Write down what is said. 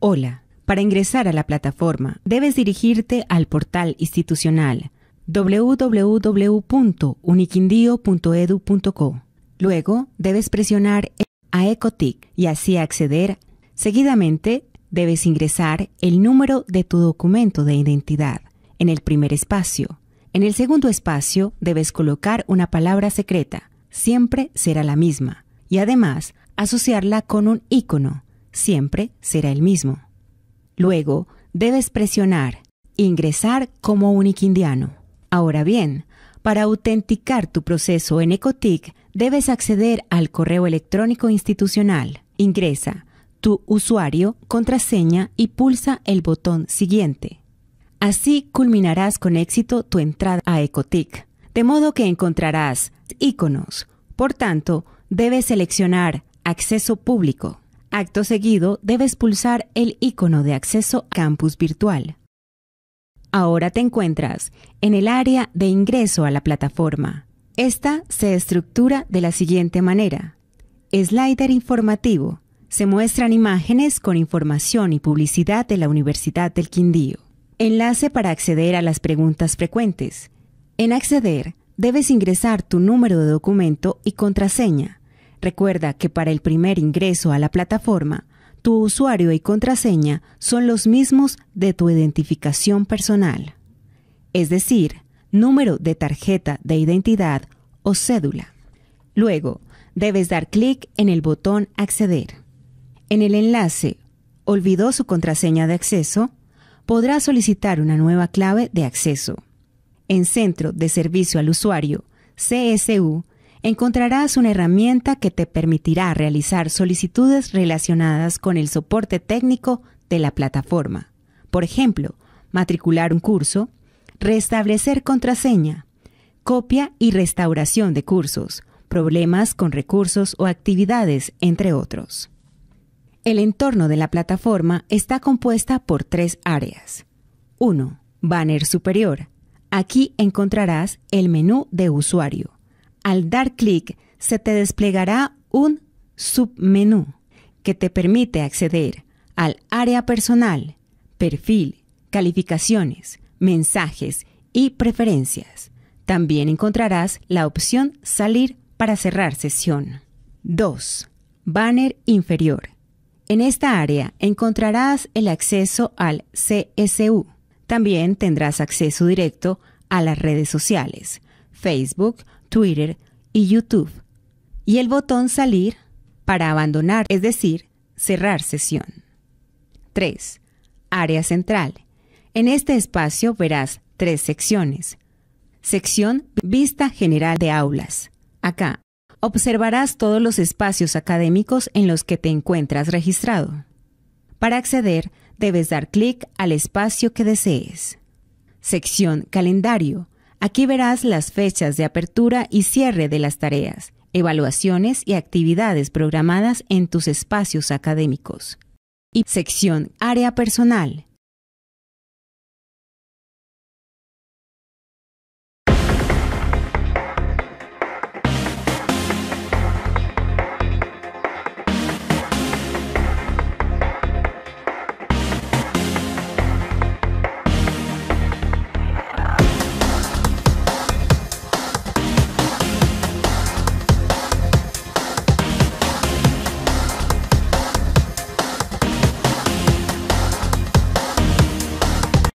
Hola. Para ingresar a la plataforma, debes dirigirte al portal institucional www.uniquindio.edu.co. Luego, debes presionar a ECOTIC y así acceder. Seguidamente, debes ingresar el número de tu documento de identidad en el primer espacio. En el segundo espacio, debes colocar una palabra secreta. Siempre será la misma. Y además, asociarla con un icono siempre será el mismo. Luego, debes presionar Ingresar como único indiano. Ahora bien, para autenticar tu proceso en Ecotic, debes acceder al correo electrónico institucional. Ingresa tu usuario, contraseña y pulsa el botón siguiente. Así culminarás con éxito tu entrada a Ecotic, de modo que encontrarás iconos. Por tanto, debes seleccionar acceso público. Acto seguido, debes pulsar el icono de acceso a campus virtual. Ahora te encuentras en el área de ingreso a la plataforma. Esta se estructura de la siguiente manera. Slider informativo. Se muestran imágenes con información y publicidad de la Universidad del Quindío. Enlace para acceder a las preguntas frecuentes. En acceder, debes ingresar tu número de documento y contraseña Recuerda que para el primer ingreso a la plataforma, tu usuario y contraseña son los mismos de tu identificación personal, es decir, número de tarjeta de identidad o cédula. Luego, debes dar clic en el botón Acceder. En el enlace Olvidó su contraseña de acceso, podrá solicitar una nueva clave de acceso. En Centro de Servicio al Usuario, CSU, encontrarás una herramienta que te permitirá realizar solicitudes relacionadas con el soporte técnico de la plataforma. Por ejemplo, matricular un curso, restablecer contraseña, copia y restauración de cursos, problemas con recursos o actividades, entre otros. El entorno de la plataforma está compuesta por tres áreas. 1. Banner superior. Aquí encontrarás el menú de usuario. Al dar clic, se te desplegará un submenú que te permite acceder al área personal, perfil, calificaciones, mensajes y preferencias. También encontrarás la opción Salir para cerrar sesión. 2. Banner inferior. En esta área encontrarás el acceso al CSU. También tendrás acceso directo a las redes sociales, Facebook, Twitter y YouTube. Y el botón Salir para abandonar, es decir, cerrar sesión. 3. Área central. En este espacio verás tres secciones. Sección Vista General de Aulas. Acá observarás todos los espacios académicos en los que te encuentras registrado. Para acceder, debes dar clic al espacio que desees. Sección Calendario Aquí verás las fechas de apertura y cierre de las tareas, evaluaciones y actividades programadas en tus espacios académicos. Y sección Área Personal.